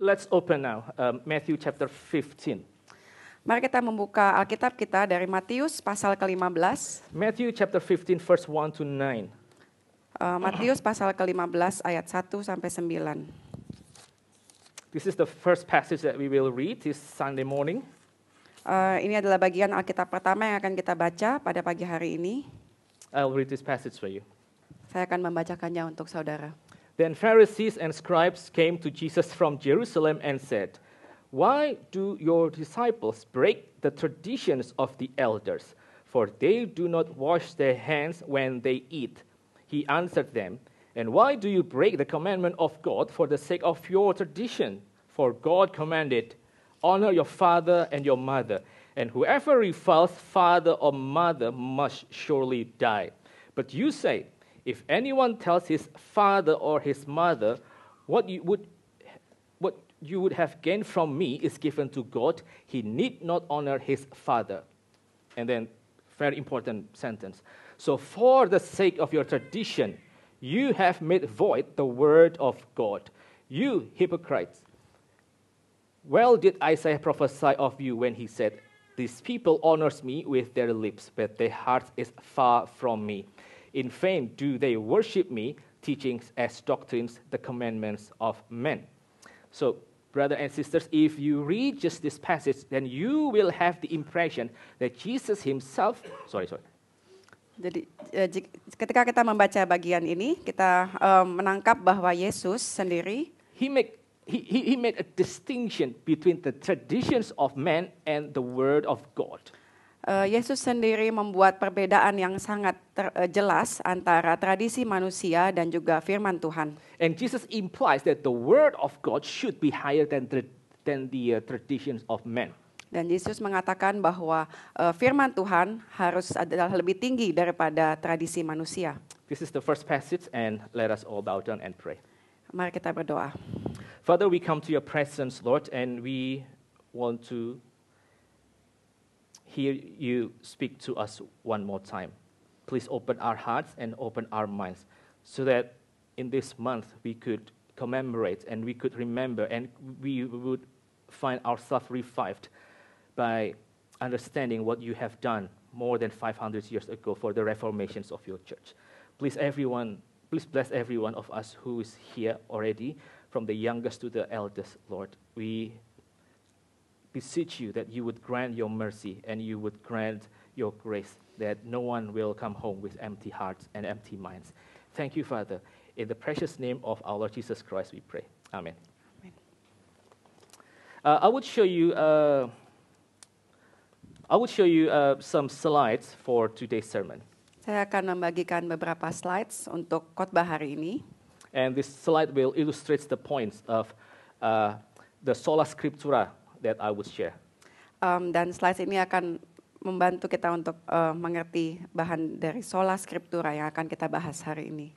Let's open now um, Matthew chapter 15. Mari kita membuka Alkitab kita dari Matius pasal ke-15. Matthew chapter 15 verse 1 to 9. Uh, Matius pasal ke-15 ayat 1 sampai 9. This is the first passage that we will read this Sunday morning. Uh, ini adalah bagian Alkitab pertama yang akan kita baca pada pagi hari ini. I'll read this passage for you. Saya akan membacakannya untuk saudara. Then Pharisees and scribes came to Jesus from Jerusalem and said, Why do your disciples break the traditions of the elders? For they do not wash their hands when they eat. He answered them, And why do you break the commandment of God for the sake of your tradition? For God commanded, Honor your father and your mother, and whoever reviles father or mother must surely die. But you say, if anyone tells his father or his mother, what you would, what you would have gained from me is given to God, he need not honor his father. And then, very important sentence. So, for the sake of your tradition, you have made void the word of God. You hypocrites. Well did Isaiah prophesy of you when he said, These people honors me with their lips, but their heart is far from me. In vain do they worship me, teachings as doctrines the commandments of men. So, brothers and sisters, if you read just this passage, then you will have the impression that Jesus himself, sorry, sorry. Jadi eh, ketika kita membaca bagian ini, kita um, menangkap bahwa Yesus sendiri he make he, he made a distinction between the traditions of men and the word of God. Eh, Yesus sendiri membuat perbedaan yang sangat ter, uh, jelas antara tradisi manusia dan juga firman Tuhan. And Jesus implies that the word of God should be higher than the, than the uh, traditions of men. Dan Yesus mengatakan bahwa uh, firman Tuhan harus adalah lebih tinggi daripada tradisi manusia. This is the first passage and let us all bow down and pray. Mari kita berdoa. Father, we come to your presence, Lord, and we want to hear you speak to us one more time. Please open our hearts and open our minds so that in this month we could commemorate and we could remember and we would find ourselves revived by understanding what you have done more than 500 years ago for the reformations of your church. Please, everyone, please bless every one of us who is here already, from the youngest to the eldest, Lord. We beseech you that you would grant your mercy and you would grant your grace, that no one will come home with empty hearts and empty minds. Thank you, Father. In the precious name of our Lord Jesus Christ, we pray. Amen. Amen. Uh, I would show you. Uh, I would show you uh, some slides for today's sermon. Saya akan membagikan beberapa slides untuk khotbah hari ini. And this slide will illustrate the points of uh, the sola scriptura that I would share. Um, dan slide ini akan membantu kita untuk uh, mengerti bahan dari sola scriptura yang akan kita bahas hari ini.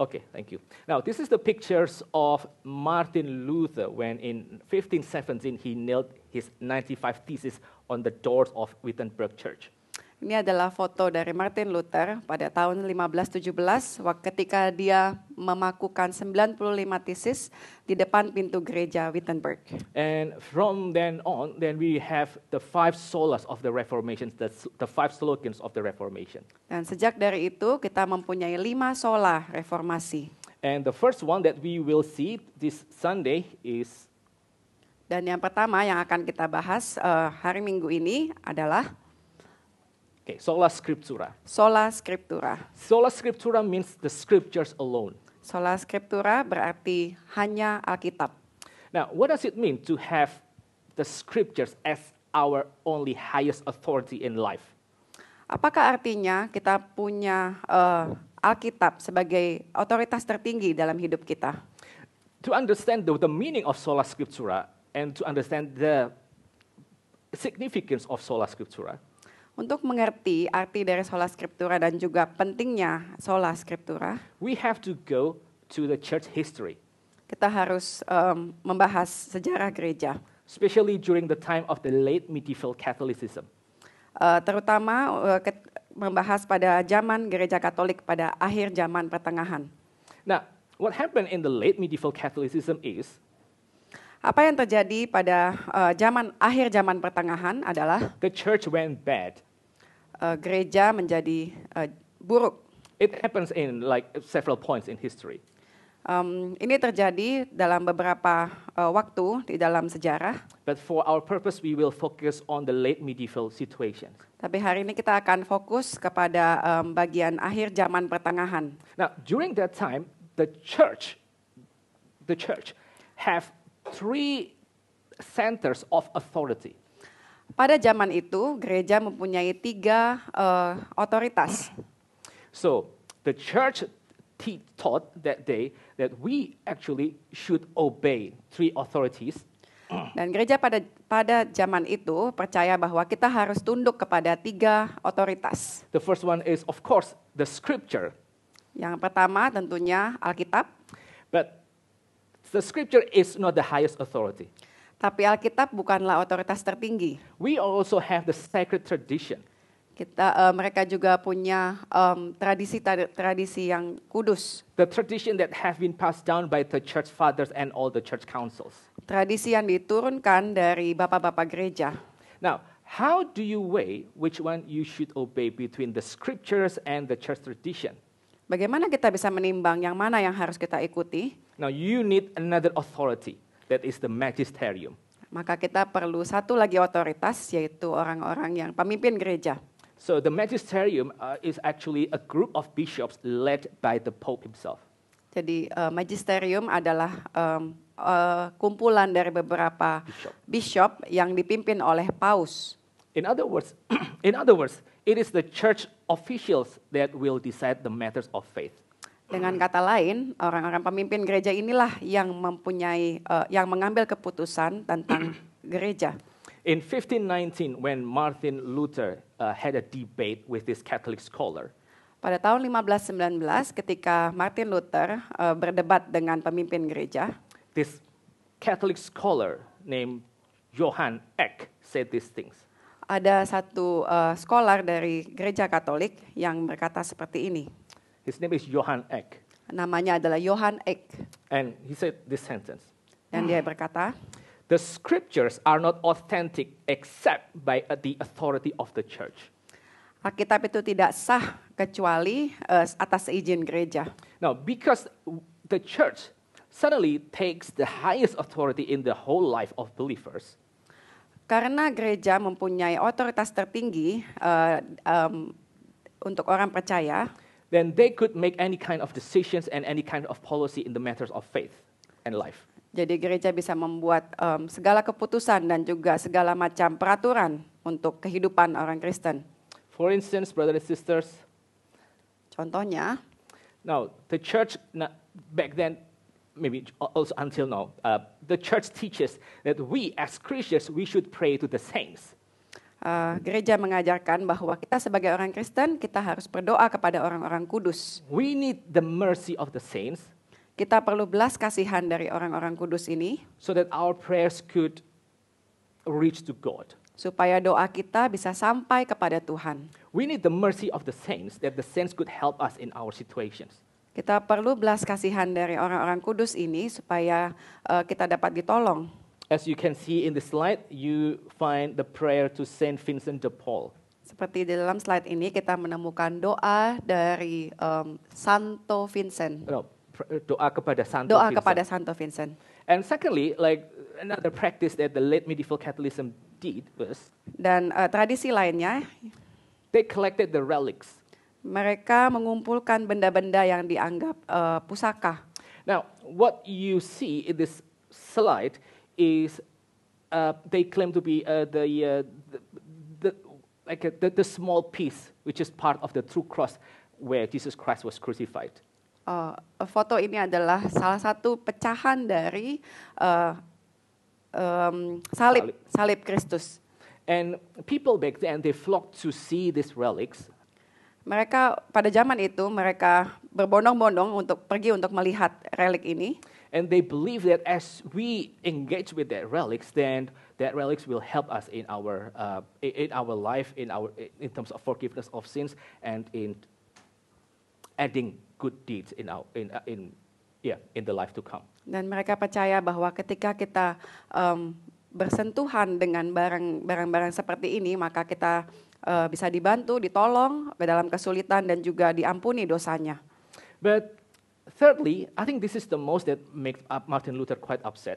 Okay, thank you. Now, this is the pictures of Martin Luther when in 1517 he nailed his 95 theses on the doors of Wittenberg Church. Ini adalah foto dari Martin Luther pada tahun 1517 ketika dia memakukan 95 tesis di depan pintu gereja Wittenberg. And from then on, then we have the five solas of the Reformation, the, the five slogans of the Reformation. Dan sejak dari itu kita mempunyai lima sola reformasi. And the first one that we will see this Sunday is dan yang pertama yang akan kita bahas uh, hari Minggu ini adalah Okay, sola scriptura. Sola scriptura. Sola scriptura means the scriptures alone. Sola scriptura berarti hanya Alkitab. Now, what does it mean to have the scriptures as our only highest authority in life? Apakah artinya kita punya uh, Alkitab sebagai otoritas tertinggi dalam hidup kita? To understand the, the meaning of sola scriptura and to understand the significance of sola scriptura, untuk mengerti arti dari sola scriptura dan juga pentingnya sola scriptura, we have to go to the church history. Kita harus um, membahas sejarah gereja. Especially during the time of the late medieval Catholicism. Uh, terutama uh, e, ket, membahas pada zaman gereja Katolik pada akhir zaman pertengahan. Nah, what happened in the late medieval Catholicism is apa yang terjadi pada uh, zaman akhir zaman pertengahan adalah the church went bad uh, gereja menjadi uh, buruk. It happens in like several points in history. Um, ini terjadi dalam beberapa uh, waktu di dalam sejarah. But for our purpose, we will focus on the late medieval situation. Tapi hari ini kita akan fokus kepada um, bagian akhir zaman pertengahan. Now, during that time, the church, the church, have three centers of authority. Pada zaman itu, gereja mempunyai tiga uh, otoritas. So, the church taught that day that we actually should obey three authorities. Dan gereja pada pada zaman itu percaya bahwa kita harus tunduk kepada tiga otoritas. The first one is of course the scripture. Yang pertama tentunya Alkitab. But the scripture is not the highest authority. Tapi Alkitab bukanlah otoritas tertinggi. We also have the sacred tradition. Kita uh, mereka juga punya um, tradisi tradisi yang kudus. The tradition that have been passed down by the church fathers and all the church councils. Tradisi yang diturunkan dari bapak-bapak gereja. Now, how do you weigh which one you should obey between the scriptures and the church tradition? Bagaimana kita bisa menimbang yang mana yang harus kita ikuti? Now, you need another authority That is the magisterium. Maka kita perlu satu lagi otoritas yaitu orang-orang yang pemimpin gereja. So the magisterium uh, is actually a group of bishops led by the pope himself. Jadi uh, magisterium adalah um, uh, kumpulan dari beberapa bishop. bishop yang dipimpin oleh paus. In other words, in other words, it is the church officials that will decide the matters of faith. Dengan kata lain, orang-orang pemimpin gereja inilah yang mempunyai uh, yang mengambil keputusan tentang gereja. In 1519 when Martin Luther uh, had a debate with this Catholic scholar. Pada tahun 1519 ketika Martin Luther uh, berdebat dengan pemimpin gereja, this Catholic scholar named Johann Eck said these things. Ada satu uh, scholar dari gereja Katolik yang berkata seperti ini. His name is Johan Eck. Namanya adalah Johan Eck. And he said this sentence. Dan dia berkata, The scriptures are not authentic except by uh, the authority of the church. Alkitab itu tidak sah kecuali uh, atas izin gereja. Now, because the church suddenly takes the highest authority in the whole life of believers. Karena gereja mempunyai otoritas tertinggi uh, um, untuk orang percaya. then they could make any kind of decisions and any kind of policy in the matters of faith and life. Jadi gereja bisa membuat um, segala keputusan dan juga segala macam peraturan untuk kehidupan orang Kristen. For instance, brothers and sisters. Contohnya. Now, the church back then, maybe also until now, uh, the church teaches that we as Christians we should pray to the saints. uh, gereja mengajarkan bahwa kita sebagai orang Kristen kita harus berdoa kepada orang-orang kudus. We need the mercy of the saints. Kita perlu belas kasihan dari orang-orang kudus ini. So that our prayers could reach to God. Supaya doa kita bisa sampai kepada Tuhan. We need the mercy of the saints that the saints could help us in our situations. Kita perlu belas kasihan dari orang-orang kudus ini supaya uh, kita dapat ditolong. As you can see in the slide, you find the prayer to Saint Vincent de Paul. Seperti di dalam slide ini kita menemukan doa dari um, Santo Vincent. No, doa kepada Santo doa Vincent. kepada Santo Vincent. And secondly, like another practice that the late medieval Catholicism did was dan uh, tradisi lainnya they collected the relics. Mereka mengumpulkan benda-benda yang dianggap uh, pusaka. Now, what you see in this slide is uh, they claim to be uh, the, uh, the, the, like uh, the, the, small piece, which is part of the true cross where Jesus Christ was crucified. Uh, foto ini adalah salah satu pecahan dari uh, um, salib, salib Kristus. And people back then they flocked to see these relics. Mereka pada zaman itu mereka berbondong-bondong untuk pergi untuk melihat relik ini. And they believe that as we engage with that relics, then that relics will help us in our, uh, in our life, in, our, in terms of forgiveness of sins, and in adding good deeds in, our, in, uh, in, yeah, in the life to come. Dan mereka percaya bahwa ketika kita um, bersentuhan dengan barang-barang seperti ini, maka kita uh, bisa dibantu, ditolong dalam kesulitan dan juga diampuni dosanya. But Thirdly, I think this is the most that makes Martin Luther quite upset.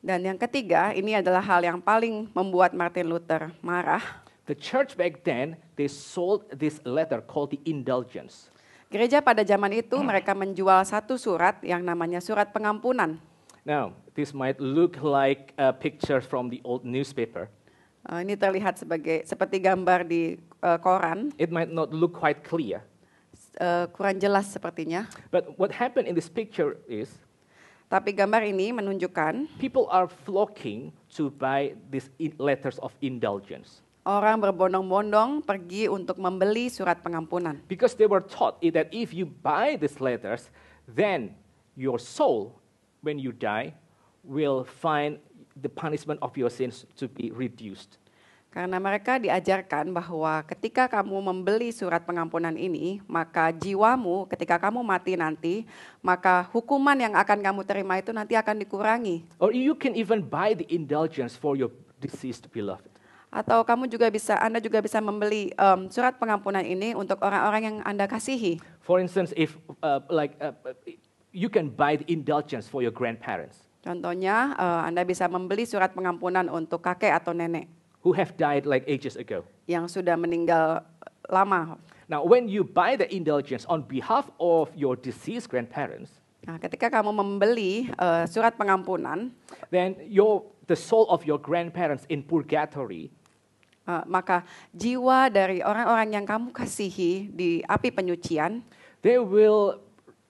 Dan yang ketiga, ini adalah hal yang paling membuat Martin Luther marah. The church back then, they sold this letter called the indulgence. Gereja pada zaman itu mereka menjual satu surat yang namanya surat pengampunan. Now, this might look like a picture from the old newspaper. Uh, ini terlihat sebagai seperti gambar di uh, koran. It might not look quite clear. Eh, kurang jelas sepertinya. But what happened in this picture is tapi gambar ini menunjukkan people are flocking to buy these letters of indulgence. Orang berbondong-bondong pergi untuk membeli surat pengampunan. Because they were taught that if you buy these letters, then your soul when you die will find the punishment of your sins to be reduced. Karena mereka diajarkan bahwa ketika kamu membeli surat pengampunan ini, maka jiwamu ketika kamu mati nanti, maka hukuman yang akan kamu terima itu nanti akan dikurangi. Or you can even buy the indulgence for your deceased beloved. Atau kamu juga bisa, Anda juga bisa membeli um, surat pengampunan ini untuk orang-orang yang Anda kasihi. For instance, if uh, like uh, you can buy the indulgence for your grandparents. Contohnya, uh, Anda bisa membeli surat pengampunan untuk kakek atau nenek who have died like ages ago. Yang sudah meninggal lama. Now, when you buy the indulgence on behalf of your deceased grandparents, nah, ketika kamu membeli uh, surat pengampunan, then your the soul of your grandparents in purgatory, uh, maka jiwa dari orang-orang yang kamu kasihi di api penyucian, they will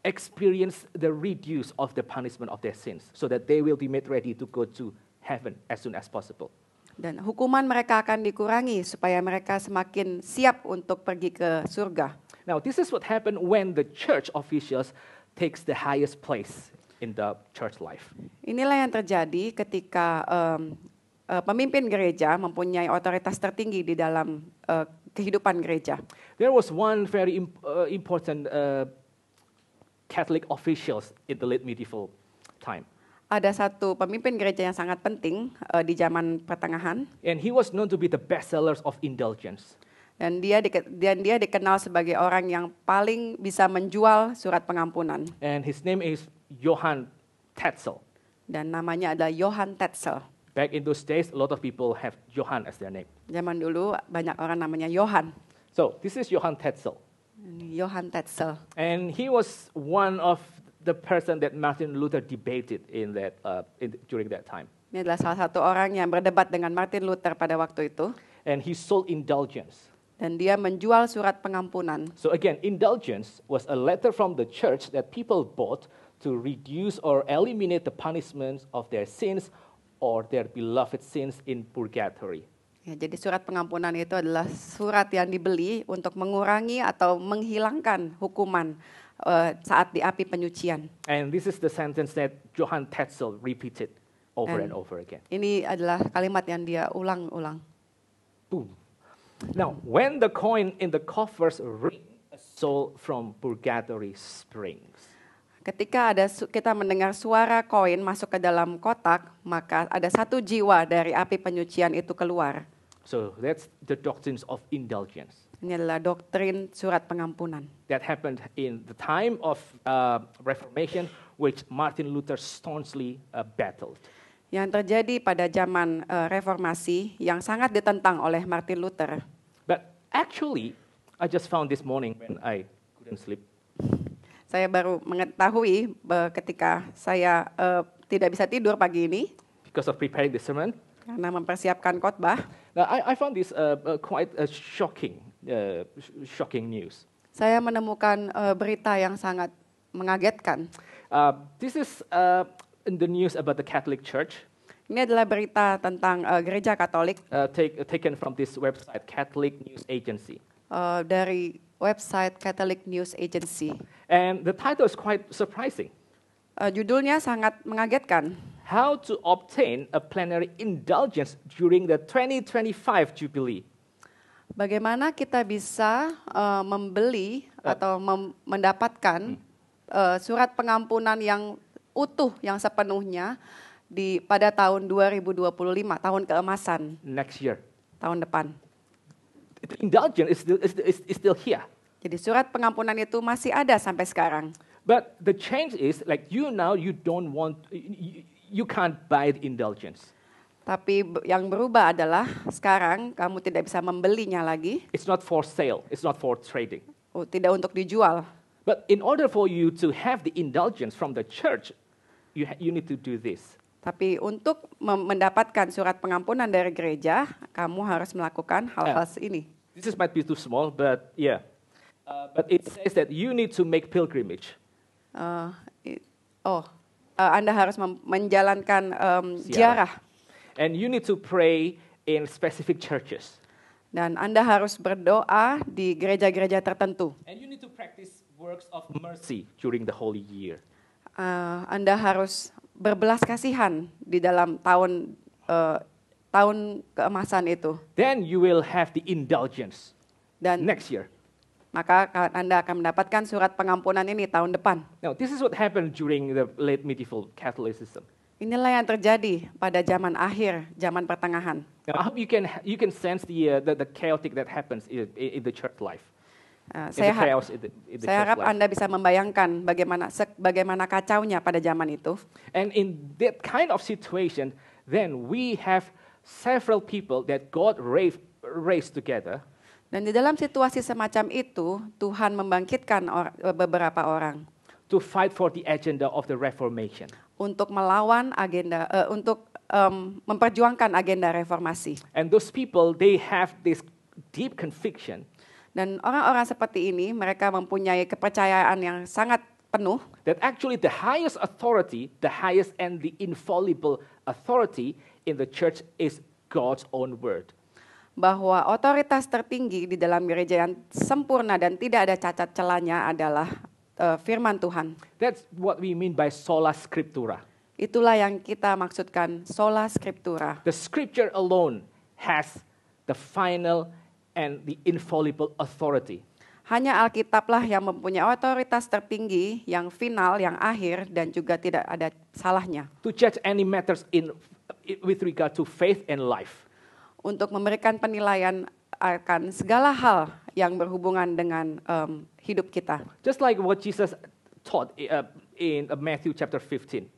experience the reduce of the punishment of their sins, so that they will be made ready to go to heaven as soon as possible dan hukuman mereka akan dikurangi supaya mereka semakin siap untuk pergi ke surga. Now this is what happened when the church officials takes the highest place in the church life. Inilah yang terjadi ketika um, uh, pemimpin gereja mempunyai otoritas tertinggi di dalam uh, kehidupan gereja. There was one very imp uh, important uh, Catholic officials in the late medieval time ada satu pemimpin gereja yang sangat penting uh, di zaman pertengahan. And he was known to be the best sellers of indulgence. Dan dia dan dia dikenal sebagai orang yang paling bisa menjual surat pengampunan. And his name is Johann Tetzel. Dan namanya adalah Johann Tetzel. Back in those days, a lot of people have Johann as their name. Zaman dulu banyak orang namanya Johann. So this is Johann Tetzel. Johann Tetzel. And he was one of the person that Martin Luther debated in that uh, in, during that time. Ini adalah salah satu orang yang berdebat dengan Martin Luther pada waktu itu. And he sold indulgence. Dan dia menjual surat pengampunan. So again, indulgence was a letter from the church that people bought to reduce or eliminate the punishments of their sins or their beloved sins in purgatory. Ya, jadi surat pengampunan itu adalah surat yang dibeli untuk mengurangi atau menghilangkan hukuman uh, saat di api penyucian. And this is the sentence that Johann Tetzel repeated over and, and over again. Ini adalah kalimat yang dia ulang-ulang. Boom. Now, when the coin in the coffers ring, a soul from Purgatory springs. Ketika ada kita mendengar suara koin masuk ke dalam kotak, maka ada satu jiwa dari api penyucian itu keluar. So that's the doctrines of indulgence. Ini adalah doktrin surat pengampunan. That happened in the time of uh, Reformation, which Martin Luther staunchly uh, battled. Yang terjadi pada zaman uh, Reformasi yang sangat ditentang oleh Martin Luther. But actually, I just found this morning when I couldn't sleep. Saya baru mengetahui uh, ketika saya uh, tidak bisa tidur pagi ini. Because of preparing the sermon. Karena mempersiapkan khotbah. Now, I, I found this uh, uh, quite uh, shocking. Uh, shocking news. Saya menemukan uh, berita yang sangat mengagetkan. Uh, this is uh, in the news about the Catholic Church. Ini adalah berita tentang uh, gereja Katolik. Uh, take, uh, taken from this website Catholic News Agency. Uh, dari website Catholic News Agency. And the title is quite surprising. Uh, judulnya sangat mengagetkan. How to obtain a plenary indulgence during the 2025 Jubilee. Bagaimana kita bisa uh, membeli atau mem mendapatkan uh, surat pengampunan yang utuh yang sepenuhnya di pada tahun 2025 tahun keemasan next year tahun depan indulgence is still, is, is, is still here jadi surat pengampunan itu masih ada sampai sekarang but the change is like you now you don't want you, you can't buy the indulgence tapi yang berubah adalah sekarang kamu tidak bisa membelinya lagi. It's not for sale, it's not for trading. Oh, tidak untuk dijual. But in order for you to have the indulgence from the church, you you need to do this. Tapi untuk mendapatkan surat pengampunan dari gereja, kamu harus melakukan hal-hal yeah. ini. This is might be too small, but yeah. Uh, but it says that you need to make pilgrimage. Uh, it, oh, uh, Anda harus menjalankan um, ziarah. And you need to pray in specific churches. Dan Anda harus berdoa di gereja-gereja tertentu. And you need to practice works of mercy during the holy year. Uh, anda harus berbelas kasihan di dalam tahun uh, tahun keemasan itu. Then you will have the indulgence. Dan next year. Maka Anda akan mendapatkan surat pengampunan ini tahun depan. Now, this is what happened during the late medieval Catholicism. Inilah yang terjadi pada zaman akhir, zaman pertengahan. I hope you can you can sense the uh, the, the chaotic that happens in, in the church life. Uh, saya, ha in the, in the saya harap Anda bisa membayangkan bagaimana bagaimana kacaunya pada zaman itu. And in that kind of situation, then we have several people that God raised, raised together. Dan di dalam situasi semacam itu, Tuhan membangkitkan or, beberapa orang. To fight for the agenda of the Reformation untuk melawan agenda uh, untuk um, memperjuangkan agenda reformasi. And those people they have this deep conviction. Dan orang-orang seperti ini mereka mempunyai kepercayaan yang sangat penuh that actually the highest authority, the highest and the infallible authority in the church is God's own word. Bahwa otoritas tertinggi di dalam gereja yang sempurna dan tidak ada cacat celanya adalah uh, firman Tuhan. That's what we mean by sola scriptura. Itulah yang kita maksudkan sola scriptura. The scripture alone has the final and the infallible authority. Hanya Alkitablah yang mempunyai otoritas tertinggi, yang final, yang akhir, dan juga tidak ada salahnya. To judge any matters in with regard to faith and life. Untuk memberikan penilaian akan segala hal yang berhubungan dengan um, hidup kita. Just like what Jesus taught eh, eh, in uh, Matthew chapter 15.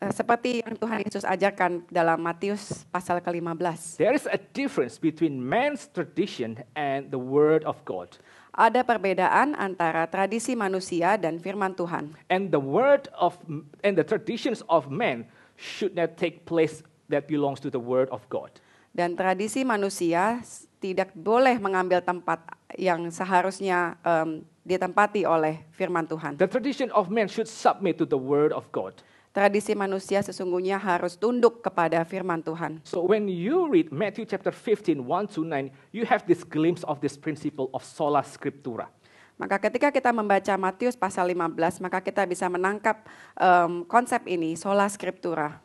Eh, seperti yang Tuhan Yesus ajarkan dalam Matius pasal ke-15. There is a difference between man's tradition and the word of God. Ada perbedaan antara tradisi manusia dan firman Tuhan. And the word of and the traditions of men should not take place that belongs to the word of God. Dan tradisi manusia tidak boleh mengambil tempat yang seharusnya um, ditempati oleh firman Tuhan. The tradition of man should submit to the word of God. Tradisi manusia sesungguhnya harus tunduk kepada firman Tuhan. So when you read Matthew chapter 15 1 to 9, you have this glimpse of this principle of sola scriptura. Maka ketika kita membaca Matius pasal 15, maka kita bisa menangkap um, konsep ini sola scriptura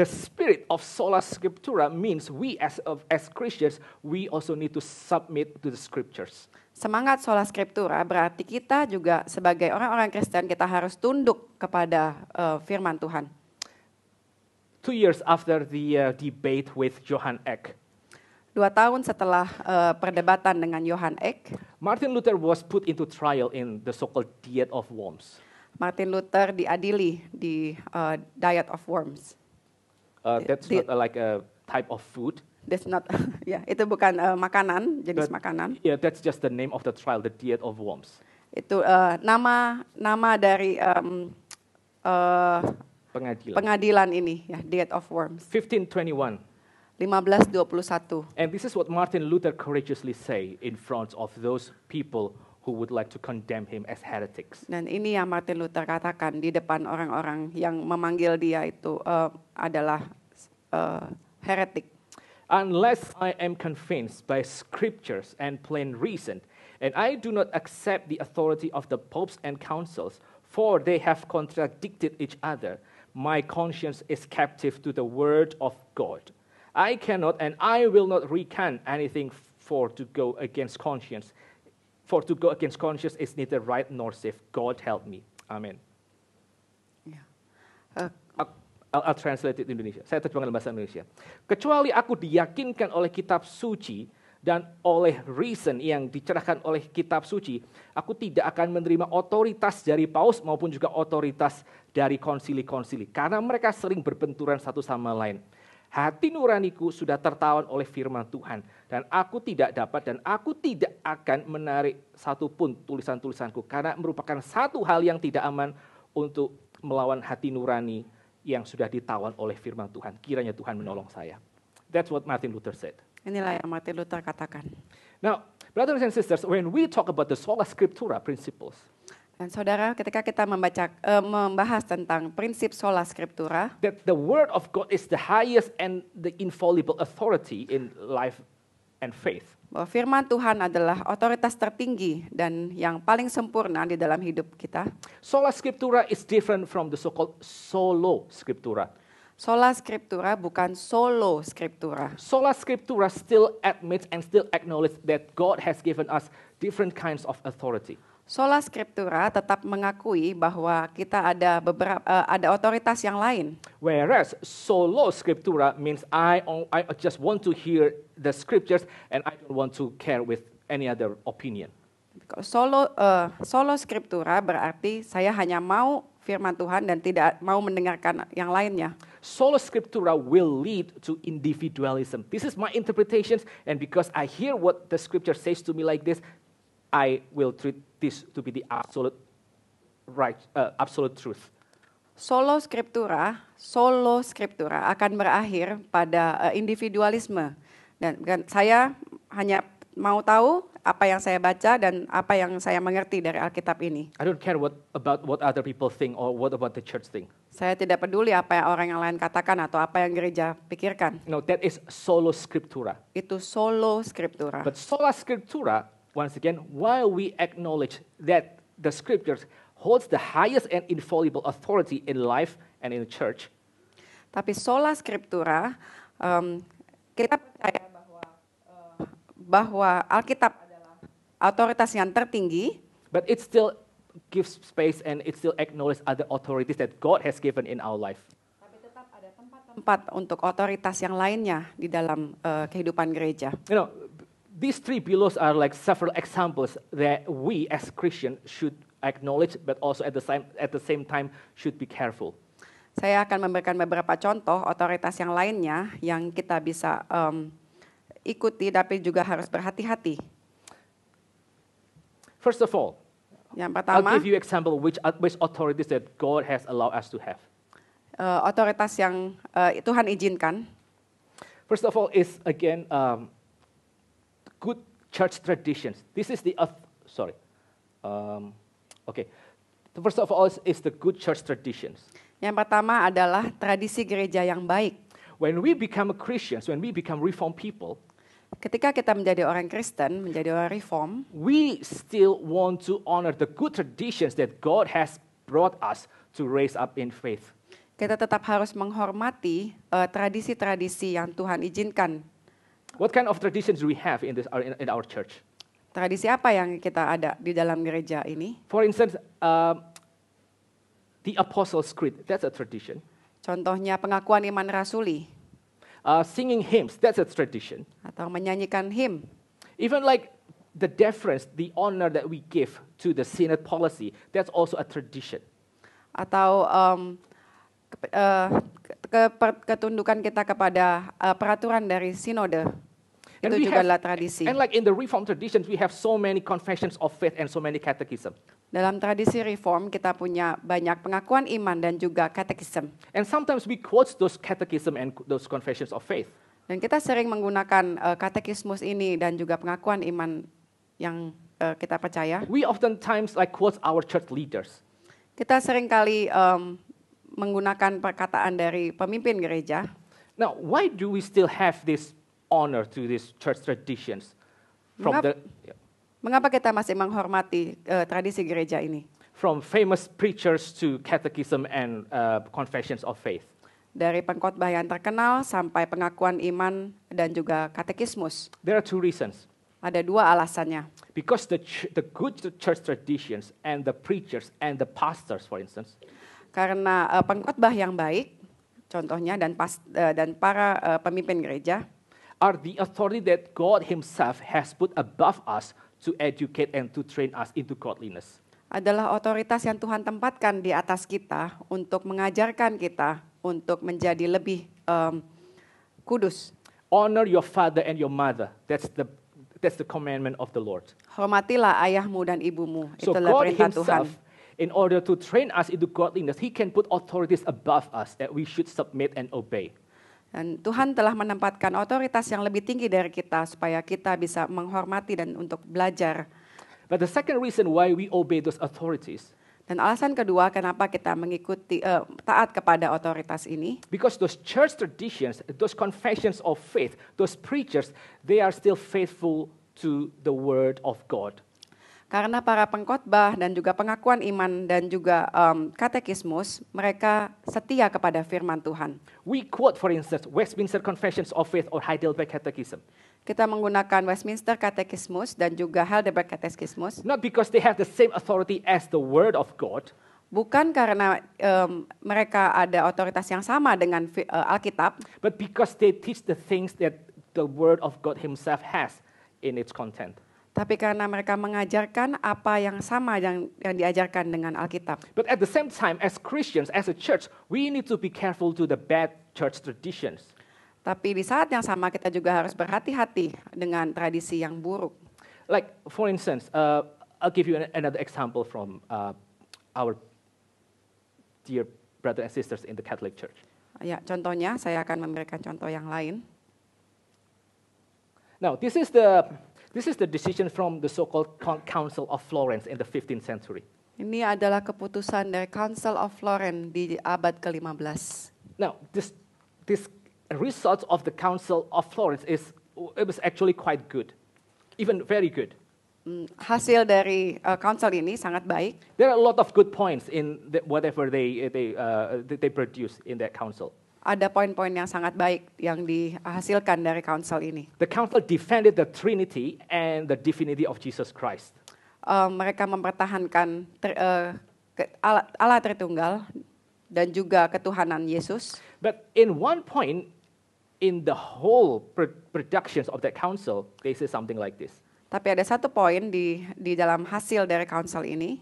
the spirit of sola scriptura means we as of, as Christians we also need to submit to the scriptures. Semangat sola scriptura berarti kita juga sebagai orang-orang Kristen kita harus tunduk kepada uh, firman Tuhan. Two years after the uh, debate with Johann Eck. Dua tahun setelah uh, perdebatan dengan Johann Eck, Martin Luther was put into trial in the so-called Diet of Worms. Martin Luther diadili di uh, Diet of Worms. Uh, that's the, not like a type of food. That's not, ya yeah, itu bukan uh, makanan, jenis But, makanan. Yeah, that's just the name of the trial, the diet of worms. Itu uh, nama nama dari um, uh, pengadilan. pengadilan ini, ya diet of worms. 1521. 1521. And this is what Martin Luther courageously say in front of those people who would like to condemn him as heretics. Dan ini yang Martin Luther katakan di depan orang-orang yang memanggil dia itu uh, adalah uh, heretik. Unless I am convinced by scriptures and plain reason, and I do not accept the authority of the popes and councils, for they have contradicted each other, my conscience is captive to the word of God. I cannot and I will not recant anything for to go against conscience For to go against conscience is neither right nor safe. God help me. amen. Yeah. Uh, I'll, I'll translate it in Indonesia. Saya terjemahkan dalam bahasa Indonesia. Kecuali aku diyakinkan oleh kitab suci dan oleh reason yang dicerahkan oleh kitab suci, aku tidak akan menerima otoritas dari paus maupun juga otoritas dari konsili-konsili. Karena mereka sering berbenturan satu sama lain. Hati nuraniku sudah tertawan oleh firman Tuhan. Dan aku tidak dapat dan aku tidak akan menarik satupun tulisan-tulisanku. Karena merupakan satu hal yang tidak aman untuk melawan hati nurani yang sudah ditawan oleh firman Tuhan. Kiranya Tuhan menolong saya. That's what Martin Luther said. Inilah yang Martin Luther katakan. Now, brothers and sisters, when we talk about the sola scriptura principles, dan saudara, ketika kita membaca uh, membahas tentang prinsip sola scriptura, that the word of God is the highest and the infallible authority in life and faith. Bahwa firman Tuhan adalah otoritas tertinggi dan yang paling sempurna di dalam hidup kita. Sola scriptura is different from the so-called solo scriptura. Sola scriptura bukan solo scriptura. Sola scriptura still admits and still acknowledges that God has given us different kinds of authority. Sola Scriptura tetap mengakui bahwa kita ada beberapa uh, ada otoritas yang lain. Whereas solo Scriptura means I I just want to hear the scriptures and I don't want to care with any other opinion. Solo uh, solo Scriptura berarti saya hanya mau firman Tuhan dan tidak mau mendengarkan yang lainnya. Solo Scriptura will lead to individualism. This is my interpretations and because I hear what the scripture says to me like this, I will treat this to be the absolute right, uh, absolute truth. Solo scriptura, solo scriptura akan berakhir pada uh, individualisme. Dan dan saya hanya mau tahu apa yang saya baca dan apa yang saya mengerti dari Alkitab ini. I don't care what about what other people think or what about the church think. Saya tidak peduli apa yang orang yang lain katakan atau apa yang gereja pikirkan. No, that is solo scriptura. Itu solo scriptura. But sola scriptura Once again, while we acknowledge that the scriptures holds the highest and infallible authority in life and in the church. Tapi sola scriptura um, kita percaya bahwa uh, bahwa Alkitab adalah otoritas yang tertinggi. But it still gives space and it still acknowledges other authorities that God has given in our life. Tapi tetap ada tempat-tempat untuk otoritas yang lainnya di dalam uh, kehidupan gereja. You know, These three pillars are like several examples that we as Christians should acknowledge, but also at the same at the same time should be careful. Saya akan memberikan beberapa contoh otoritas yang lainnya yang kita bisa um, ikuti, tapi juga harus berhati-hati. First of all, yang pertama, I'll give you example which uh, which authorities that God has allowed us to have. Uh, otoritas yang uh, Tuhan izinkan. First of all is again um, good church traditions. This is the, uh, sorry. Um, okay. First of all is the good church traditions. Yang pertama adalah tradisi gereja yang baik. When we become Christians, when we become reformed people, ketika kita menjadi orang Kristen, menjadi orang reform, we still want to honor the good traditions that God has brought us to raise up in faith. Kita tetap harus menghormati eh, tradisi-tradisi uh, tradisi -tradisi yang Tuhan izinkan What kind of traditions do we have in this uh, in, in our church? Tradisi apa yang kita ada di dalam gereja ini? For instance, uh, the Apostles' Creed. That's a tradition. Contohnya pengakuan iman rasuli. Uh, singing hymns. That's a tradition. Atau menyanyikan hymn. Even like the deference, the honor that we give to the synod policy. That's also a tradition. Atau um, ke, uh, ke, ketundukan kita kepada uh, peraturan dari sinode. And itu juga have, tradisi. And like in the Reformed traditions, we have so many confessions of faith and so many catechism. Dalam tradisi Reform kita punya banyak pengakuan iman dan juga catechism. And sometimes we quote those catechism and those confessions of faith. Dan kita sering menggunakan uh, katekismus ini dan juga pengakuan iman yang uh, kita percaya. We oftentimes like quote our church leaders. Kita kali um, menggunakan perkataan dari pemimpin gereja. Now, why do we still have this honor to these church traditions. From mengapa, the, yeah. mengapa kita masih menghormati uh, tradisi gereja ini? From famous preachers to catechism and uh, confessions of faith. Dari pengkhotbah yang terkenal sampai pengakuan iman dan juga katekismus. There are two reasons. Ada dua alasannya. Because the the good church traditions and the preachers and the pastors, for instance. Karena uh, pengkhotbah yang baik, contohnya dan pas, uh, dan para uh, pemimpin gereja are the authority that God Himself has put above us to educate and to train us into godliness. Adalah otoritas yang Tuhan tempatkan di atas kita untuk mengajarkan kita untuk menjadi lebih um, kudus. Honor your father and your mother. That's the that's the commandment of the Lord. Hormatilah ayahmu dan ibumu. So Itulah God perintah himself, Tuhan. In order to train us into godliness, He can put authorities above us that we should submit and obey. Dan Tuhan telah menempatkan otoritas yang lebih tinggi dari kita supaya kita bisa menghormati dan untuk belajar. But the second reason why we obey those authorities dan alasan kedua kenapa kita mengikuti uh, taat kepada otoritas ini? Because those church traditions, those confessions of faith, those preachers, they are still faithful to the word of God. Karena para pengkhotbah dan juga pengakuan iman dan juga um, katekismus, mereka setia kepada firman Tuhan. We quote for instance Westminster Confessions of Faith or Heidelberg Catechism. Kita menggunakan Westminster Catechismus dan juga Heidelberg Catechismus. Not because they have the same authority as the word of God bukan karena um, mereka ada otoritas yang sama dengan uh, Alkitab, but because they teach the things that the word of God himself has in its content tapi karena mereka mengajarkan apa yang sama yang, yang diajarkan dengan Alkitab. But at the same time, as Christians, as a church, we need to be careful to the bad church traditions. Tapi di saat yang sama kita juga harus berhati-hati dengan tradisi yang buruk. Like for instance, uh, I'll give you another example from uh, our dear brothers and sisters in the Catholic Church. Ya, contohnya saya akan memberikan contoh yang lain. Now, this is the This is the decision from the so-called Council of Florence in the 15th century. Ini adalah keputusan dari Council of Florence di abad ke-15. Now, this this results of the Council of Florence is it was actually quite good. Even very good. Hmm, hasil dari uh, council ini sangat baik. There are a lot of good points in the, whatever they they uh, they produce in that council ada poin-poin yang sangat baik yang dihasilkan dari council ini. The council defended the Trinity and the divinity of Jesus Christ. Uh, mereka mempertahankan ter, uh, ke, Allah, Allah Tritunggal dan juga ketuhanan Yesus. But in one point, in the whole productions of that council, they say something like this. Tapi ada satu poin di di dalam hasil dari council ini.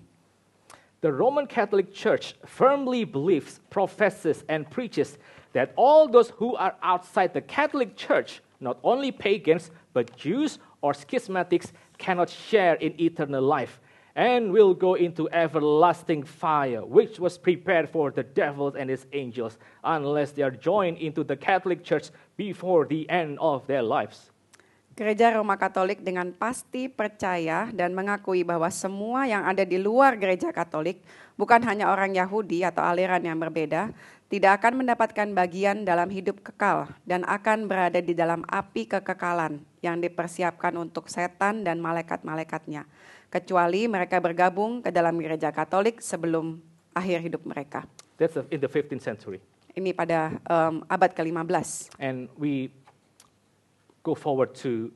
The Roman Catholic Church firmly believes, professes, and preaches that all those who are outside the Catholic Church, not only pagans, but Jews or schismatics, cannot share in eternal life and will go into everlasting fire, which was prepared for the devils and his angels, unless they are joined into the Catholic Church before the end of their lives. Gereja Roma Katolik dengan pasti percaya dan mengakui bahwa semua yang ada di luar gereja Katolik bukan hanya orang Yahudi atau aliran yang berbeda, tidak akan mendapatkan bagian dalam hidup kekal dan akan berada di dalam api kekekalan yang dipersiapkan untuk setan dan malaikat-malaikatnya, kecuali mereka bergabung ke dalam gereja Katolik sebelum akhir hidup mereka. That's in the 15th century. Ini pada um, abad ke-15. And we go forward to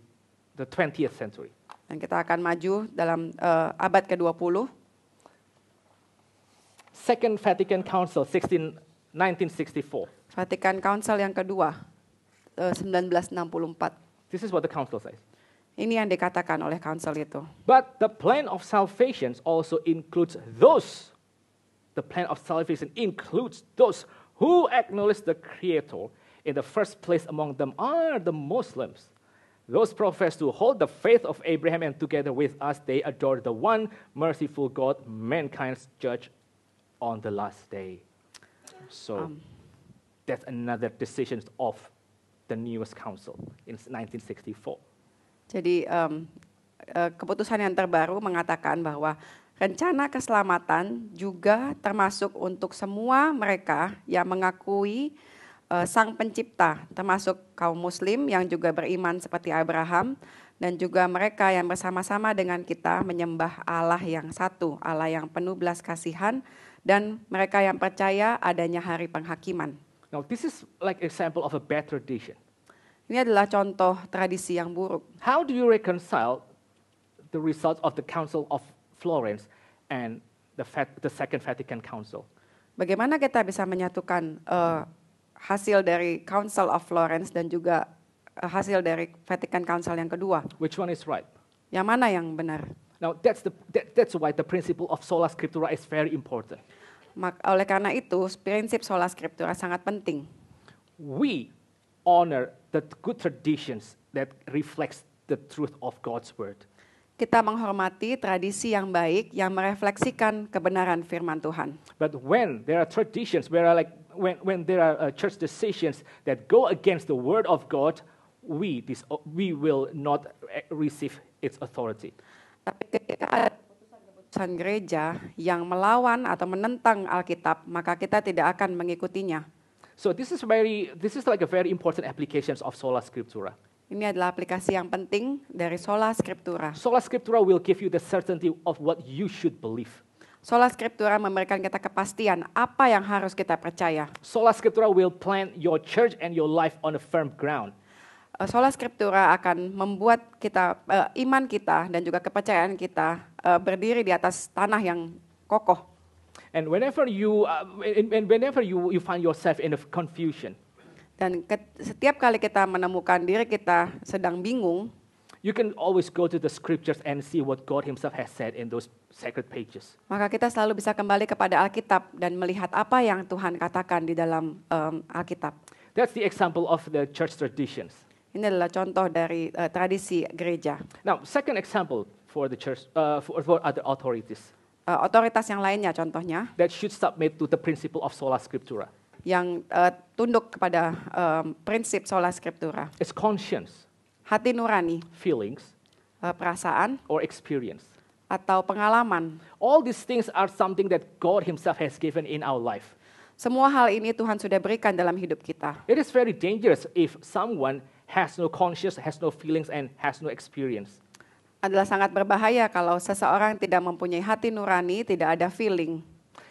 the 20th century. Dan kita akan maju dalam uh, abad ke-20. Second Vatican Council 16 1964. Vatican Council yang kedua, 1964. This is what the Council says. Ini yang dikatakan oleh Council itu. But the plan of salvation also includes those. The plan of salvation includes those who acknowledge the Creator in the first place among them are the Muslims. Those profess to hold the faith of Abraham, and together with us, they adore the one merciful God, mankind's judge on the last day. So um, that's another decision of the newest council in 1964. Jadi um, eh, keputusan yang terbaru mengatakan bahwa rencana keselamatan juga termasuk untuk semua mereka yang mengakui uh, Sang Pencipta, termasuk kaum Muslim yang juga beriman seperti Abraham, dan juga mereka yang bersama-sama dengan kita menyembah Allah yang satu, Allah yang penuh belas kasihan, dan mereka yang percaya adanya hari penghakiman. Now this is like example of a bad tradition. Ini adalah contoh tradisi yang buruk. How do you reconcile the result of the Council of Florence and the, Fat, the Second Vatican Council? Bagaimana kita bisa menyatukan uh, hasil dari Council of Florence dan juga uh, hasil dari Vatican Council yang kedua? Which one is right? Yang mana yang benar? Now that's the that, that's why the principle of sola scriptura is very important. Maka, oleh karena itu prinsip sola scriptura sangat penting. We honor the good traditions that reflects the truth of God's word. Kita menghormati tradisi yang baik yang merefleksikan kebenaran firman Tuhan. But when there are traditions where are like when when there are uh, church decisions that go against the word of God, we this, we will not uh, receive its authority. Tapi ketika ada keputusan gereja yang melawan atau menentang Alkitab, maka kita tidak akan mengikutinya. So this is very this is like a very important applications of sola scriptura. Ini adalah aplikasi yang penting dari sola scriptura. Sola scriptura will give you the certainty of what you should believe. Sola Scriptura memberikan kita kepastian apa yang harus kita percaya. Sola Scriptura will plant your church and your life on a firm ground. Eh, sola scriptura akan membuat kita uh, iman kita dan juga kepercayaan kita uh, berdiri di atas tanah yang kokoh. And whenever you uh, and whenever you you find yourself in a confusion. Dan ke, setiap kali kita menemukan diri kita sedang bingung, you can always go to the scriptures and see what God himself has said in those sacred pages. Maka kita selalu bisa kembali kepada Alkitab dan melihat apa yang Tuhan katakan di dalam um, Alkitab. That's the example of the church traditions. Ini adalah contoh dari uh, tradisi gereja. Now, second example for the church uh, for, for other authorities. Uh, otoritas yang lainnya contohnya. That should submit to the principle of sola scriptura. Yang uh, tunduk kepada uh, prinsip sola scriptura. It's conscience. Hati nurani. Feelings. Uh, perasaan. Or experience atau pengalaman. All these things are something that God himself has given in our life. Semua hal ini Tuhan sudah berikan dalam hidup kita. It is very dangerous if someone has no conscience, has no feelings, and has no experience. Adalah sangat berbahaya kalau seseorang tidak mempunyai hati nurani, tidak ada feeling.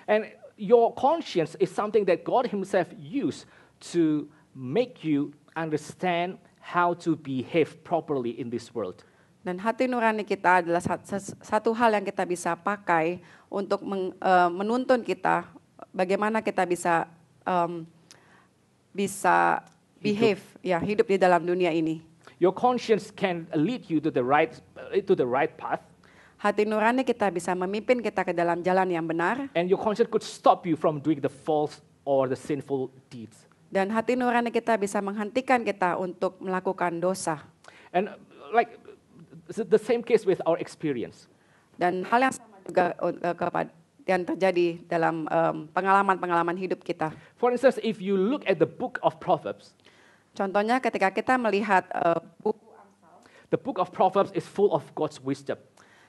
And your conscience is something that God Himself used to make you understand how to behave properly in this world. Dan hati nurani kita adalah satu hal yang kita bisa pakai untuk e, menuntun kita bagaimana kita bisa bisa behave, hidup. ya hidup di dalam dunia ini. Your conscience can lead you to the right uh, to the right path. Hati nurani kita bisa memimpin kita ke dalam jalan yang benar. And your conscience could stop you from doing the false or the sinful deeds. Dan hati nurani kita bisa menghentikan kita untuk melakukan dosa. And uh, like the same case with our experience. Dan hal yang sama juga uh, kepada yang terjadi dalam um, pengalaman-pengalaman um, pengalaman -pengalaman hidup kita. For instance, if you look at the book of Proverbs, Contohnya ketika kita melihat uh, buku Amsal. The book of Proverbs is full of God's wisdom.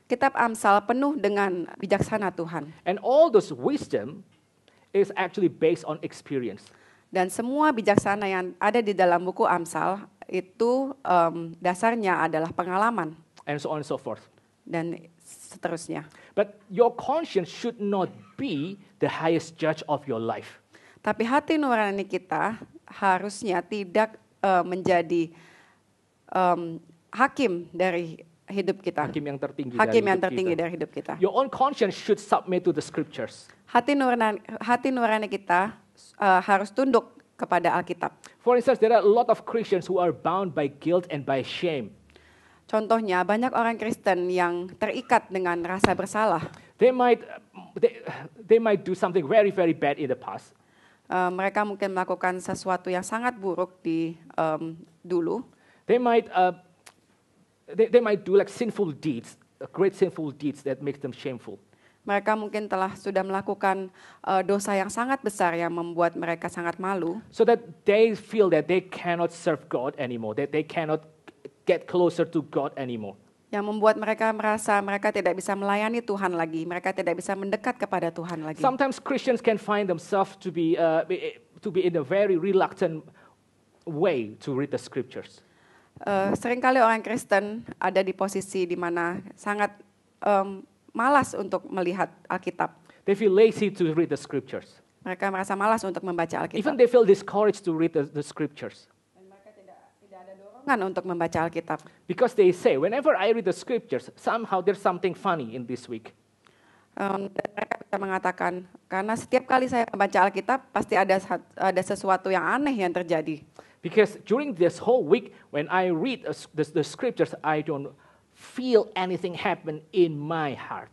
Kitab Amsal penuh dengan bijaksana Tuhan. And all those wisdom is actually based on experience. Dan semua bijaksana yang ada di dalam buku Amsal itu um, dasarnya adalah pengalaman. And so on and so forth. Dan seterusnya. But your conscience should not be the highest judge of your life. Tapi hati nurani kita harusnya tidak uh, menjadi um, hakim dari hidup kita. Hakim yang tertinggi. Hakim dari yang tertinggi kita. dari hidup kita. Your own conscience should submit to the scriptures. Hati nurani, hati nurani kita uh, harus tunduk kepada Alkitab. For instance, there are a lot of Christians who are bound by guilt and by shame. Contohnya, banyak orang Kristen yang terikat dengan rasa bersalah. They might they, they might do something very very bad in the past. Eh, mereka mungkin melakukan sesuatu yang sangat buruk di um, dulu. They might uh, they, they might do like sinful deeds, uh, great sinful deeds that makes them shameful. Mereka mungkin telah sudah melakukan uh, dosa yang sangat besar yang membuat mereka sangat malu. So that they feel that they cannot serve God anymore, that they cannot get closer to God anymore yang membuat mereka merasa mereka tidak bisa melayani Tuhan lagi, mereka tidak bisa mendekat kepada Tuhan lagi. Sometimes Christians can find themselves to be uh, to be in a very reluctant way to read the scriptures. Uh, seringkali orang Kristen ada di posisi di mana sangat um, malas untuk melihat Alkitab. They feel lazy to read the scriptures. Mereka merasa malas untuk membaca Alkitab. Even they feel discouraged to read the, the scriptures dorongan untuk membaca Alkitab. Because they say, whenever I read the scriptures, somehow there's something funny in this week. Um, mereka bisa mengatakan, karena setiap kali saya membaca Alkitab, pasti ada ada sesuatu yang aneh yang terjadi. Because during this whole week, when I read the, the scriptures, I don't feel anything happen in my heart.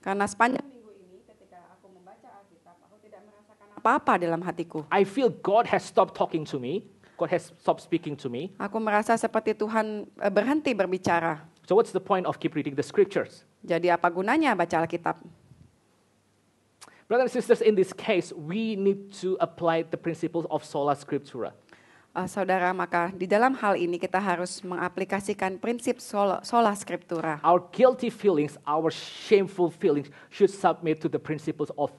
Karena sepanjang minggu ini, ketika aku membaca Alkitab, aku tidak merasakan apa-apa dalam hatiku. I feel God has stopped talking to me. God has stopped speaking to me. Aku merasa seperti Tuhan eh, berhenti berbicara. So what's the point of keep reading the scriptures? Jadi apa gunanya baca Alkitab? Brothers and sisters, in this case, we need to apply the principles of sola scriptura. Uh, saudara, maka di dalam hal ini kita harus mengaplikasikan prinsip sola, sola scriptura. Our guilty feelings, our shameful feelings should submit to the principles of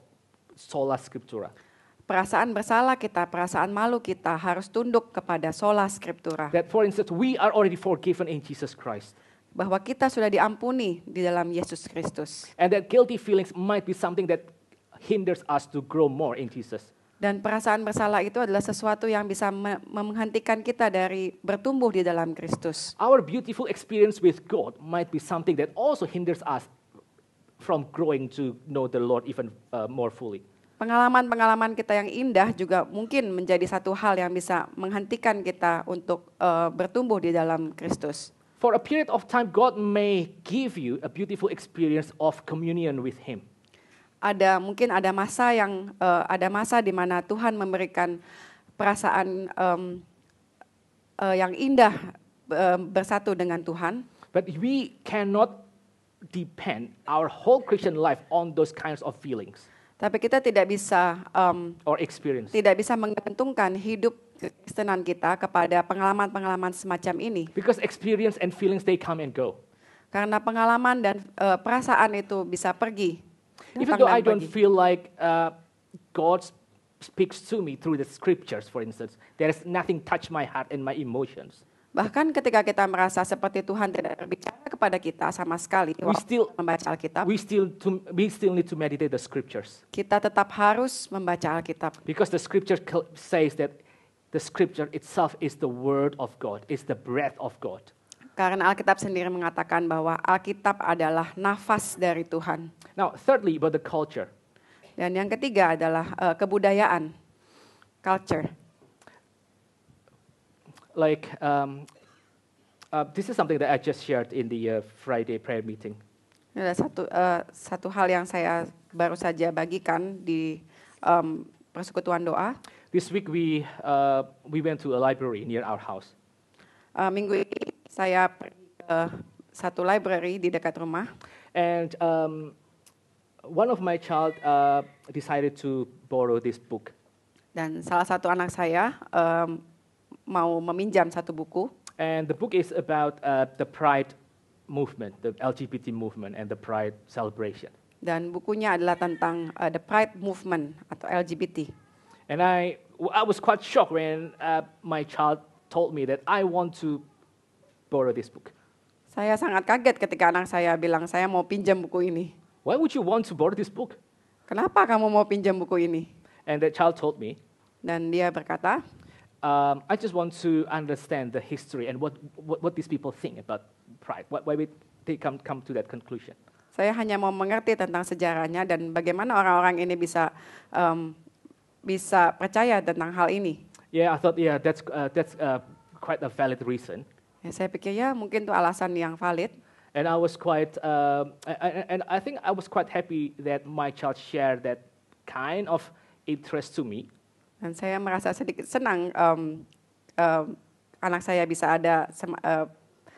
sola scriptura perasaan bersalah kita, perasaan malu kita harus tunduk kepada sola scriptura. That for instance we are already forgiven in Jesus Christ. Bahwa kita sudah diampuni di dalam Yesus Kristus. And that guilty feelings might be something that hinders us to grow more in Jesus. Dan perasaan bersalah itu adalah sesuatu yang bisa me menghentikan kita dari bertumbuh di dalam Kristus. Our beautiful experience with God might be something that also hinders us from growing to know the Lord even uh, more fully pengalaman-pengalaman kita yang indah juga mungkin menjadi satu hal yang bisa menghentikan kita untuk uh, bertumbuh di dalam Kristus. For a period of time God may give you a beautiful experience of communion with him. Ada mungkin ada masa yang uh, ada masa di mana Tuhan memberikan perasaan um, uh, yang indah uh, bersatu dengan Tuhan. But we cannot depend our whole Christian life on those kinds of feelings tapi kita tidak bisa um, or experience. Tidak bisa menggantungkan hidup kesenangan kita kepada pengalaman-pengalaman semacam ini. Because experience and feelings they come and go. Karena pengalaman dan uh, perasaan itu bisa pergi. Even though I don't pergi. feel like uh, God speaks to me through the scriptures, for instance. There is nothing touch my heart and my emotions. Bahkan ketika kita merasa seperti Tuhan tidak berbicara kepada kita sama sekali, we still membaca Alkitab. We still to, we still need to meditate the scriptures. Kita tetap harus membaca Alkitab. Because the scripture says that the scripture itself is the word of God, is the breath of God. Karena Alkitab sendiri mengatakan bahwa Alkitab adalah nafas dari Tuhan. Now, thirdly about the culture. Dan yang ketiga adalah uh, kebudayaan, culture like um, uh, this is something that I just shared in the uh, Friday prayer meeting. Ada satu uh, satu hal yang saya baru saja bagikan di um, persekutuan doa. This week we uh, we went to a library near our house. Uh, minggu ini saya pergi ke satu library di dekat rumah. And um, one of my child uh, decided to borrow this book. Dan salah satu anak saya um, mau meminjam satu buku. And the book is about uh, the Pride movement, the LGBT movement and the Pride celebration. Dan bukunya adalah tentang uh, the Pride movement atau LGBT. And I I was quite shocked when uh, my child told me that I want to borrow this book. Saya sangat kaget ketika anak saya bilang saya mau pinjam buku ini. Why would you want to borrow this book? Kenapa kamu mau pinjam buku ini? And the child told me. Dan dia berkata. Um, I just want to understand the history and what, what, what these people think about pride. What, why they come, come to that conclusion? Saya hanya mau mengerti tentang sejarahnya dan bagaimana orang-orang ini bisa um, bisa percaya tentang hal ini. Yeah, I thought yeah that's uh, that's uh, quite a valid reason. Ya, saya pikir ya mungkin itu alasan yang valid. And I was quite uh, and I think I was quite happy that my child shared that kind of interest to me. Dan saya merasa sedikit senang um, um, anak saya bisa ada sema, uh,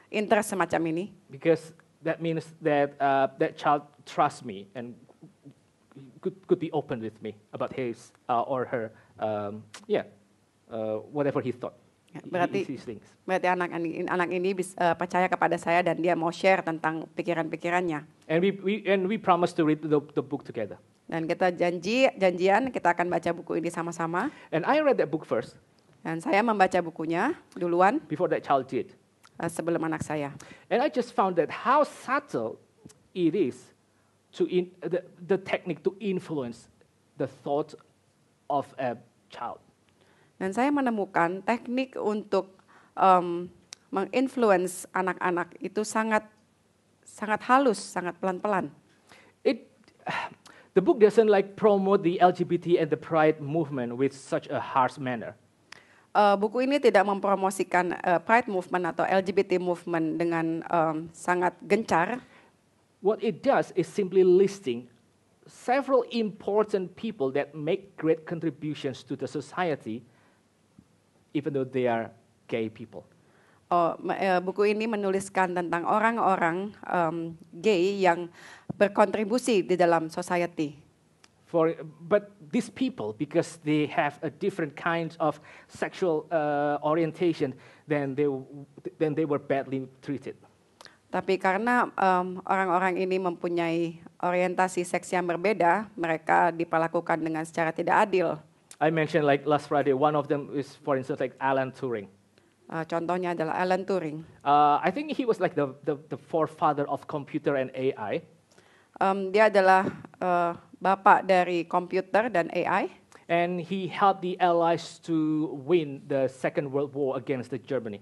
interest semacam ini. Because that means that uh, that child trust me and could could be open with me about his uh, or her um, yeah uh, whatever he thought. Ya, berarti berarti anak ini anak ini bisa uh, eh, percaya kepada saya dan dia mau share tentang pikiran-pikirannya. And we, we and we promise to read the, the book together. Dan kita janji janjian kita akan baca buku ini sama-sama. And I read that book first. Dan saya membaca bukunya duluan. Before that child did. Uh, sebelum anak saya. And I just found that how subtle it is to in, the, the technique to influence the thought of a child. Dan saya menemukan teknik untuk um, menginfluence anak-anak itu sangat sangat halus, sangat pelan-pelan. It The book doesn't like promote the LGBT and the pride movement with such a harsh manner. Uh, buku ini tidak mempromosikan uh, pride movement atau LGBT movement dengan um, sangat gencar. What it does is simply listing several important people that make great contributions to the society even though they are gay people oh, eh, buku ini menuliskan tentang orang-orang um, gay yang berkontribusi di dalam society. For but these people because they have a different kind of sexual uh, orientation then they then they were badly treated. Tapi karena orang-orang um, orang -orang ini mempunyai orientasi seks yang berbeda, mereka diperlakukan dengan secara tidak adil. I mentioned like last Friday, one of them is for instance like Alan Turing. Uh, contohnya adalah Alan Turing. Uh, I think he was like the, the, the forefather of computer and AI. Um, dia adalah uh, bapak dari komputer dan AI. And he helped the Allies to win the Second World War against the Germany.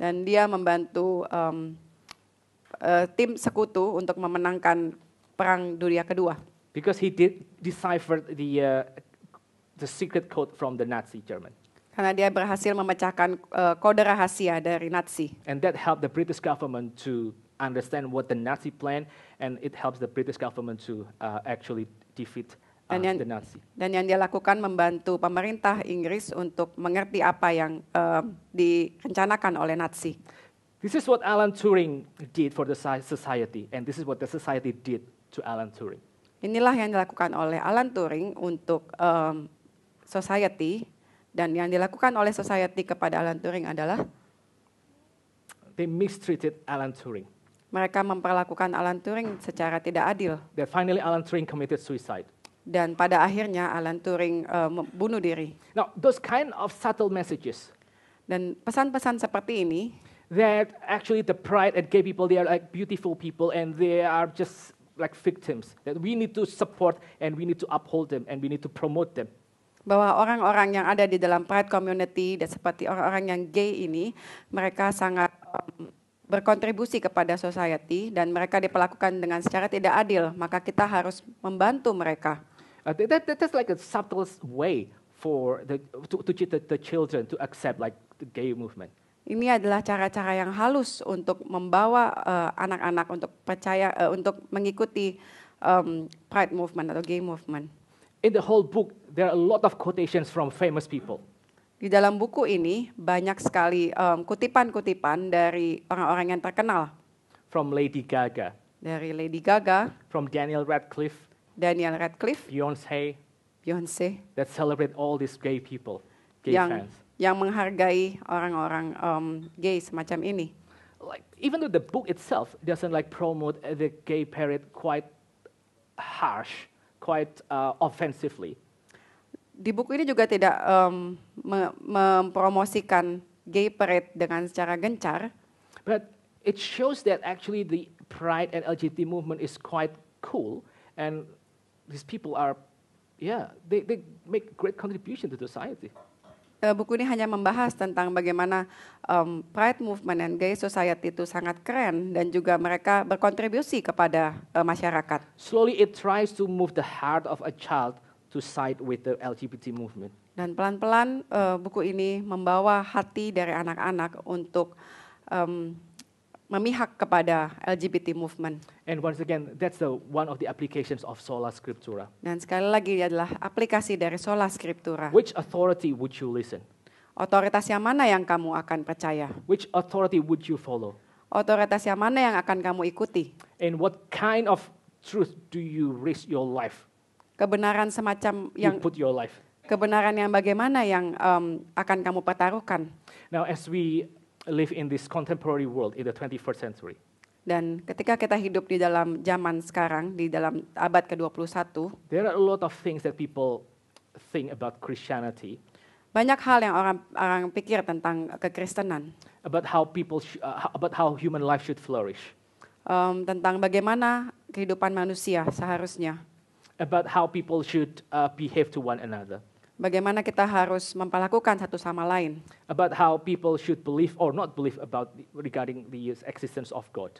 Dan dia membantu um, uh, tim sekutu untuk memenangkan perang dunia kedua. Because he did deciphered the uh, the secret code from the Nazi German karena dia berhasil memecahkan uh, kode rahasia dari Nazi. And that helped the British government to understand what the Nazi plan and it helps the British government to uh, actually defeat uh, dan yang, the Nazi. Dan yang dia lakukan membantu pemerintah Inggris untuk mengerti apa yang uh, direncanakan oleh Nazi. This is what Alan Turing did for the society and this is what the society did to Alan Turing. Inilah yang dilakukan oleh Alan Turing untuk um, society dan yang dilakukan oleh society kepada Alan Turing adalah they mistreated Alan Turing. Mereka memperlakukan Alan Turing secara tidak adil. That finally Alan Turing committed suicide. Dan pada akhirnya Alan Turing uh, bunuh diri. Now, those kind of subtle messages. Dan pesan-pesan seperti ini that actually the pride at gay people they are like beautiful people and they are just like victims that we need to support and we need to uphold them and we need to promote them bahwa orang-orang yang ada di dalam pride community dan seperti orang-orang yang gay ini mereka sangat um, berkontribusi kepada society dan mereka diperlakukan dengan secara tidak adil maka kita harus membantu mereka. Uh, that, that, that's like a subtle way for the to, to the, the children to accept like the gay movement. Ini adalah cara-cara yang halus untuk membawa uh, anak-anak uh, untuk percaya uh, untuk mengikuti um, pride movement atau gay movement. In the whole book, there are a lot of quotations from famous people. Di dalam buku ini banyak sekali kutipan um, kutipan-kutipan dari orang-orang yang terkenal. From Lady Gaga. Dari Lady Gaga. From Daniel Radcliffe. Daniel Radcliffe. Beyonce. Beyonce. That celebrate all these gay people, gay yang, fans. Yang menghargai orang-orang um, gay semacam ini. Like even though the book itself doesn't like promote the gay parade quite harsh. quite uh, offensively. Di buku ini juga tidak um, me mempromosikan gay parade dengan secara gencar. But it shows that actually the pride and LGBT movement is quite cool and these people are yeah, they, they make great contribution to society. Eh, buku ini hanya membahas tentang bagaimana um, Pride Movement and Gay Society itu sangat keren dan juga mereka berkontribusi kepada uh, masyarakat. Slowly it tries to move the heart of a child to side with the LGBT movement. Dan pelan-pelan uh, buku ini membawa hati dari anak-anak untuk um, memihak kepada LGBT movement. And once again, that's the one of the applications of sola scriptura. Dan sekali lagi adalah aplikasi dari sola scriptura. Which authority would you listen? Otoritas yang mana yang kamu akan percaya? Which authority would you follow? Otoritas yang mana yang akan kamu ikuti? And what kind of truth do you risk your life? Kebenaran semacam yang you put your life. Kebenaran yang bagaimana yang um, akan kamu pertaruhkan? Now as we live in this contemporary world in the 21st century. Dan ketika kita hidup di dalam zaman sekarang, di dalam abad ke-21, there are a lot of things that people think about Christianity. Banyak hal yang orang orang pikir tentang kekristenan. About how people uh, about how human life should flourish. Um, tentang bagaimana kehidupan manusia seharusnya. About how people should uh, behave to one another bagaimana kita harus memperlakukan satu sama lain. About how people should believe or not believe about regarding the existence of God.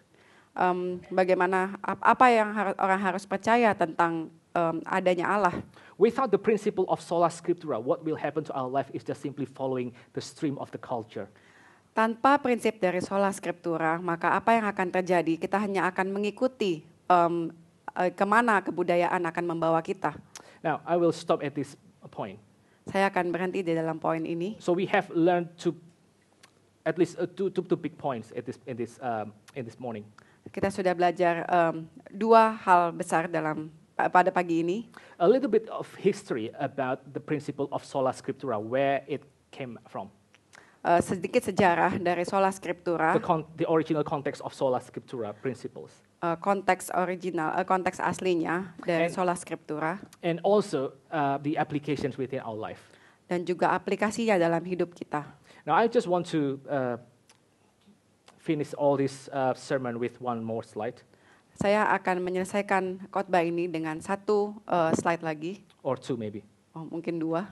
Um, bagaimana apa yang harus, orang harus percaya tentang um, adanya Allah. Without the principle of sola scriptura, what will happen to our life is just simply following the stream of the culture. Tanpa prinsip dari sola scriptura, maka apa yang akan terjadi? Kita hanya akan mengikuti um, kemana kebudayaan akan membawa kita. Now, I will stop at this point. Saya akan berhenti di dalam poin ini. So we have learned to at least uh, two, two, two big points at this, in this, um, in this morning. Kita sudah belajar um, dua hal besar dalam pada pagi ini. A little bit of history about the principle of sola scriptura, where it came from. Uh, sedikit sejarah dari sola scriptura. The, con the original context of sola scriptura principles uh, konteks original, uh, konteks aslinya dari and, sola scriptura. And also uh, the applications within our life. Dan juga aplikasinya dalam hidup kita. Now I just want to uh, finish all this uh, sermon with one more slide. Saya akan menyelesaikan khotbah ini dengan satu uh, slide lagi. Or two maybe. Oh, mungkin dua.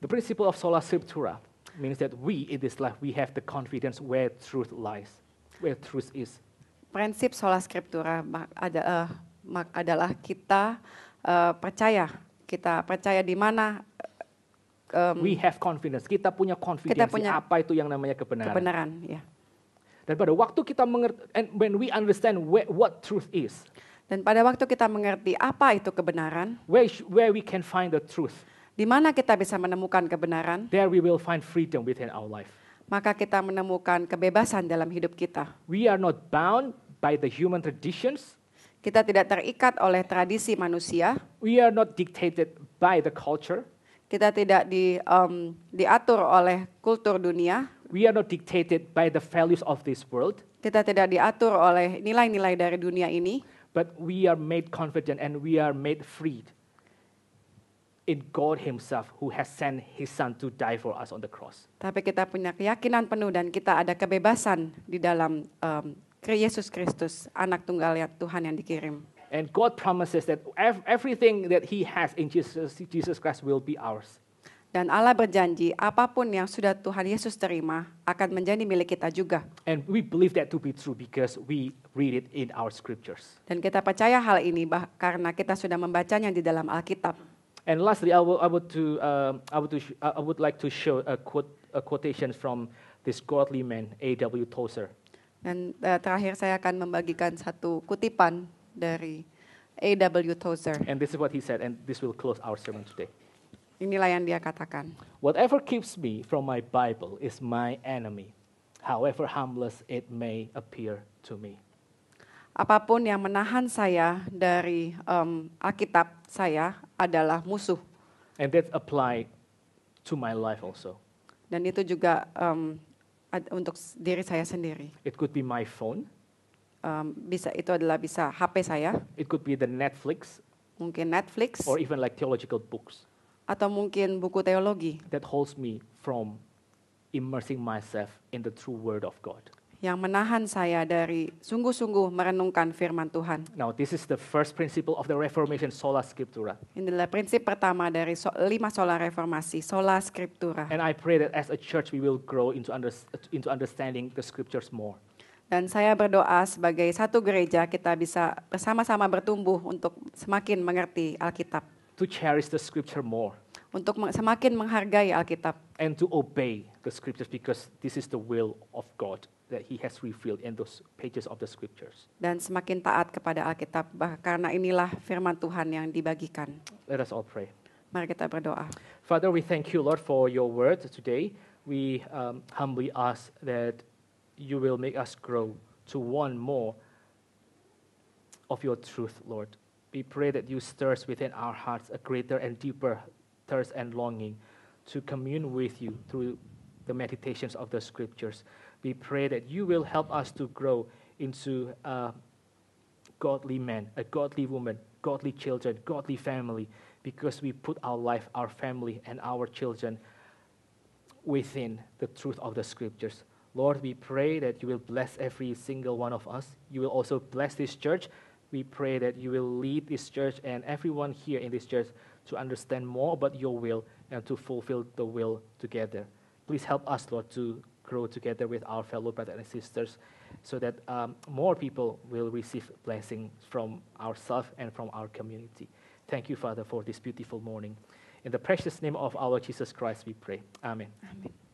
The principle of sola scriptura means that we in this life we have the confidence where truth lies, where truth is. Prinsip sola scriptura adalah, eh, uh, adalah kita uh, percaya, kita percaya di mana um, we have confidence. Kita punya confidence kita punya apa itu yang namanya kebenaran. Kebenaran, ya. Yeah. Dan pada waktu kita mengerti and when we understand where, what truth is. Dan pada waktu kita mengerti apa itu kebenaran. Where, where we can find the truth di mana kita bisa menemukan kebenaran? There we will find freedom within our life. Maka kita menemukan kebebasan dalam hidup kita. We are not bound by the human traditions. Kita tidak terikat oleh tradisi manusia. We are not dictated by the culture. Kita tidak di, um, diatur oleh kultur dunia. We are not dictated by the values of this world. Kita tidak diatur oleh nilai-nilai dari dunia ini. But we are made confident and we are made freed in God Himself who has sent His Son to die for us on the cross. Tapi kita punya keyakinan penuh dan kita ada kebebasan di dalam um, Yesus Kristus, anak tunggal Tuhan yang dikirim. And God promises that everything that He has in Jesus, Jesus Christ will be ours. Dan Allah berjanji apapun yang sudah Tuhan Yesus terima akan menjadi milik kita juga. And we believe that to be true because we read it in our scriptures. Dan kita percaya hal ini bah karena kita sudah membacanya di dalam Alkitab. And lastly, I, would I, would, to, um, I, would, to sh I would like to show a, quote, a quotation from this godly man, A. W. Tozer. Dan uh, terakhir saya akan membagikan satu kutipan dari A. W. Tozer. And this is what he said, and this will close our sermon today. Inilah yang dia katakan. Whatever keeps me from my Bible is my enemy, however harmless it may appear to me apapun yang menahan saya dari um, Alkitab saya, adalah musuh. And that apply to my life also. Dan itu juga um, untuk diri saya sendiri. It could be my phone. Um, bisa itu adalah bisa HP saya. It could be the Netflix. Mungkin Netflix. Or even like theological books. Atau mungkin buku teologi. That holds me from immersing myself in the true word of God yang menahan saya dari sungguh-sungguh merenungkan firman Tuhan. Now this is the first principle of the Reformation sola scriptura. Inilah prinsip pertama dari so, lima sola reformasi, sola scriptura. And I pray that as a church we will grow into under, into understanding the scriptures more. Dan saya berdoa sebagai satu gereja kita bisa bersama-sama bertumbuh untuk semakin mengerti Alkitab. To cherish the scripture more. Untuk semakin menghargai Alkitab. And to obey the scriptures because this is the will of God. that he has revealed in those pages of the scriptures. Dan semakin taat kepada Alkitab karena inilah firman Tuhan yang dibagikan. Let us all pray. Mari kita berdoa. Father, we thank you Lord for your word today. We um, humbly ask that you will make us grow to one more of your truth, Lord. We pray that you stir within our hearts a greater and deeper thirst and longing to commune with you through the meditations of the scriptures. We pray that you will help us to grow into a godly man, a godly woman, godly children, godly family, because we put our life, our family, and our children within the truth of the scriptures. Lord, we pray that you will bless every single one of us. You will also bless this church. We pray that you will lead this church and everyone here in this church to understand more about your will and to fulfill the will together. Please help us, Lord, to grow together with our fellow brothers and sisters so that um, more people will receive blessing from ourselves and from our community. Thank you, Father, for this beautiful morning. In the precious name of our Jesus Christ, we pray. Amen. Amen.